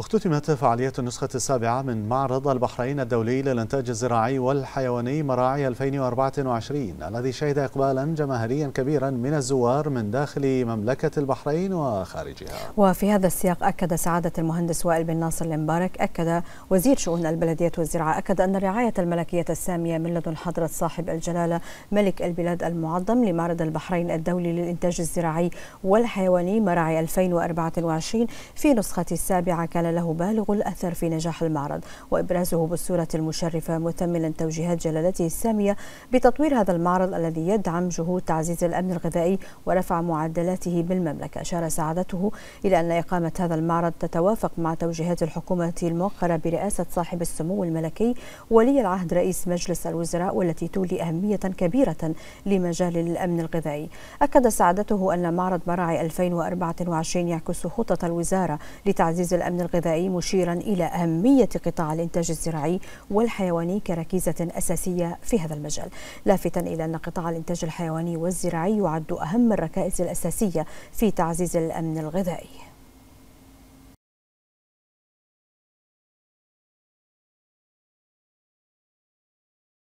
اختتمت فعاليات النسخة السابعة من معرض البحرين الدولي للإنتاج الزراعي والحيواني مراعي 2024 الذي شهد إقبالا جماهيريا كبيرا من الزوار من داخل مملكة البحرين وخارجها وفي هذا السياق أكد سعادة المهندس وائل بن ناصر المبارك أكد وزير شؤون البلدية والزراعة أكد أن الرعاية الملكية السامية من لدن حضرة صاحب الجلالة ملك البلاد المعظم لمعرض البحرين الدولي للإنتاج الزراعي والحيواني مراعي 2024 في نسخة السابعة كان له بالغ الأثر في نجاح المعرض وإبرازه بالصورة المشرفة مثملا توجيهات جلالته السامية بتطوير هذا المعرض الذي يدعم جهود تعزيز الأمن الغذائي ورفع معدلاته بالمملكة أشار سعادته إلى أن إقامة هذا المعرض تتوافق مع توجيهات الحكومة الموقرة برئاسة صاحب السمو الملكي ولي العهد رئيس مجلس الوزراء والتي تولي أهمية كبيرة لمجال الأمن الغذائي أكد سعادته أن معرض مراعي 2024 يعكس خطط الوزارة لتعزيز الأمن الغذائي الغذائي مشيرا إلى أهمية قطاع الإنتاج الزراعي والحيواني كركيزة أساسية في هذا المجال لافتا إلى أن قطاع الإنتاج الحيواني والزراعي يعد أهم الركائز الأساسية في تعزيز الأمن الغذائي